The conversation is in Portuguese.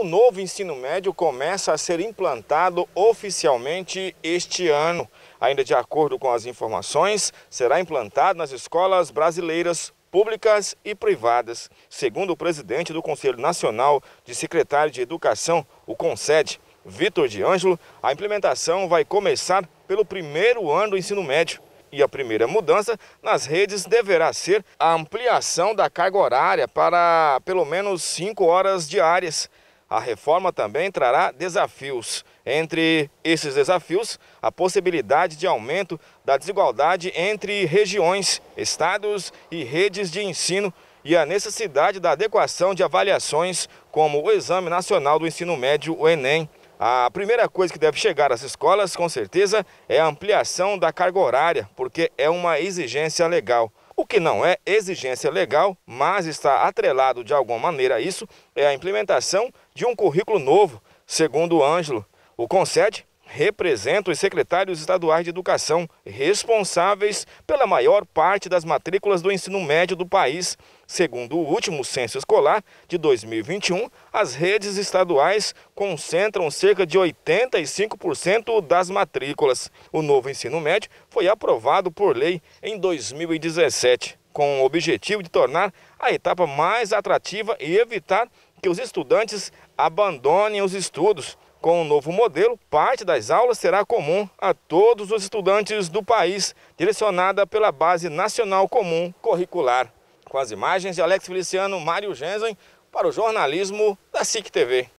O novo ensino médio começa a ser implantado oficialmente este ano. Ainda de acordo com as informações, será implantado nas escolas brasileiras públicas e privadas. Segundo o presidente do Conselho Nacional de Secretário de Educação, o CONSED, Vitor de Ângelo, a implementação vai começar pelo primeiro ano do ensino médio. E a primeira mudança nas redes deverá ser a ampliação da carga horária para pelo menos cinco horas diárias. A reforma também trará desafios. Entre esses desafios, a possibilidade de aumento da desigualdade entre regiões, estados e redes de ensino e a necessidade da adequação de avaliações como o Exame Nacional do Ensino Médio, o ENEM. A primeira coisa que deve chegar às escolas, com certeza, é a ampliação da carga horária, porque é uma exigência legal que não é exigência legal, mas está atrelado de alguma maneira a isso, é a implementação de um currículo novo, segundo o Ângelo. O CONSED representa os secretários estaduais de educação, responsáveis pela maior parte das matrículas do ensino médio do país. Segundo o último censo escolar de 2021, as redes estaduais concentram cerca de 85% das matrículas. O novo ensino médio foi aprovado por lei em 2017, com o objetivo de tornar a etapa mais atrativa e evitar que os estudantes abandonem os estudos. Com o novo modelo, parte das aulas será comum a todos os estudantes do país, direcionada pela Base Nacional Comum Curricular. Com as imagens de Alex Feliciano, Mário Gensen, para o jornalismo da SIC TV.